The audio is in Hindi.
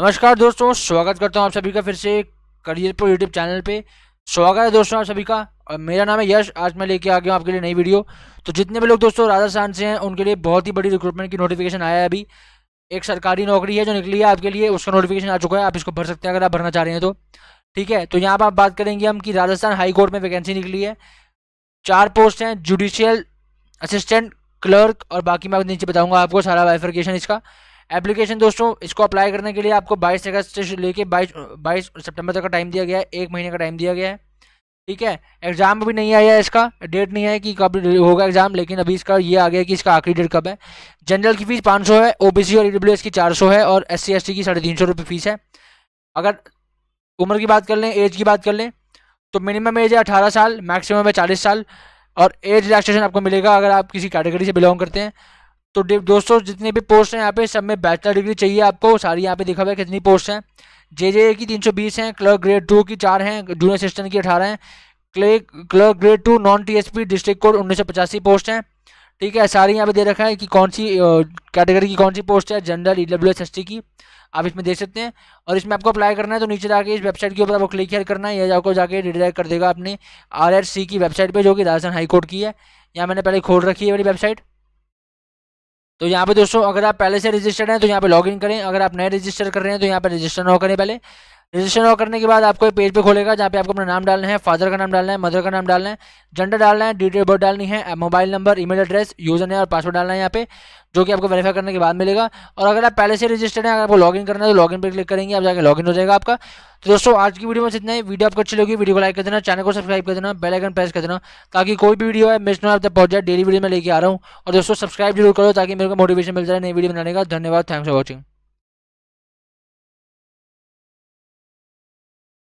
नमस्कार दोस्तों स्वागत करता हूँ आप सभी का फिर से करियर प्रो यूट्यूब चैनल पे स्वागत है दोस्तों आप सभी का और मेरा नाम है यश आज मैं लेके आ गया हूँ आपके लिए नई वीडियो तो जितने भी लोग दोस्तों राजस्थान से हैं उनके लिए बहुत ही बड़ी रिक्रूटमेंट की नोटिफिकेशन आया है अभी एक सरकारी नौकरी है जो निकली है आपके लिए उसका नोटिफिकेशन आ चुका है आप इसको भर सकते हैं अगर आप भरना चाह रहे हैं तो ठीक है तो यहाँ पर आप बात करेंगे हम कि राजस्थान हाईकोर्ट में वैकेंसी निकली है चार पोस्ट हैं जुडिशियल असिस्टेंट क्लर्क और बाकी मैं नीचे बताऊँगा आपको सारा वाइफिकेशन इसका एप्लीकेशन दोस्तों इसको अप्लाई करने के लिए आपको बाईस अगस्त से लेके बाईस बाईस सितंबर तक का टाइम दिया गया है एक महीने का टाइम दिया गया है ठीक है एग्जाम अभी नहीं आया है इसका डेट नहीं है कि कब होगा एग्जाम लेकिन अभी इसका ये आ गया कि इसका आखिरी डेट कब है जनरल की फीस पाँच है ओ और ई e की चार है और एस सी की साढ़े तीन सौ रुपये फीस है अगर उम्र की बात कर लें एज की बात कर लें तो मिनिमम एज है अठारह साल मैक्सिमम है चालीस साल और एज रिलैक्सेशन आपको मिलेगा अगर आप किसी कैटेगरी से बिलोंग करते हैं तो दोस्तों जितने भी पोस्ट हैं यहाँ पे सब में बैचलर डिग्री चाहिए आपको सारी यहाँ पे दिखा हुआ है कितनी पोस्ट हैं जे जे की तीन सौ बीस हैं क्लर्क ग्रेड टू की चार हैं जूनियर असिस्टेंट की अठारह हैं क्ले clerk grade two non TSP district code उन्नीस सौ पचासी पोस्ट हैं ठीक है सारी यहाँ पे दे रखा है कि कौन सी कैटेगरी की कौन सी पोस्ट है general E W S S T की आप इसमें देख सकते हैं और इसमें आपको अप्लाई करना है तो नीचे जाके इस वेबसाइट के ऊपर आपको क्लिक हेयर करना है या आपको जाके रिडायरेक्ट कर देगा अपने आर की वेबसाइट पर जो कि राजस्थान हाईकोर्ट की है यहाँ मैंने पहले खोल रखी है मेरी वेबसाइट तो यहाँ पे दोस्तों अगर आप पहले से रजिस्टर्ड हैं तो यहाँ पे लॉगिन करें अगर आप नए रजिस्टर कर रहे हैं तो यहाँ पे रजिस्टर ना करें पहले रजिस्ट्रेशन ऑल करने के बाद आपको एक पेज पे खोलेगा जहाँ पे आपको अपना नाम डालना है फादर का नाम डालना है मदर का नाम डालना है जेंडर डालना है डिटेल बर्थ डालनी है mobile number email address user है और पासवर्ड डालना है यहाँ पे जो कि आपको वेरीफाई करने के बाद मिलेगा और अगर आप पहले से रजिस्टर्ड हैं अगर आपको इन करना है तो इन पर क्लिक करेंगे आप जाकर इन हो जाएगा आपका तो दोस्तों आज की वीडियो में इतना ही वीडियो आपको अच्छी लगी वीडियो को लाइक कर देना चैनल को सब्सक्राइब कर देना बेल आइकन प्रेस कर देना ताकि कोई भी वीडियो है मिस ना आप तक पहुंच जाए डेली वीडियो में लेके आ रहा हूँ और दोस्तों सब्सक्राइब जरूर करो ताकि मेरे को मोटिवेशन मिल जाए नई वीडियो बनाने का धन्यवाद थैंक्स फॉर वॉचिंग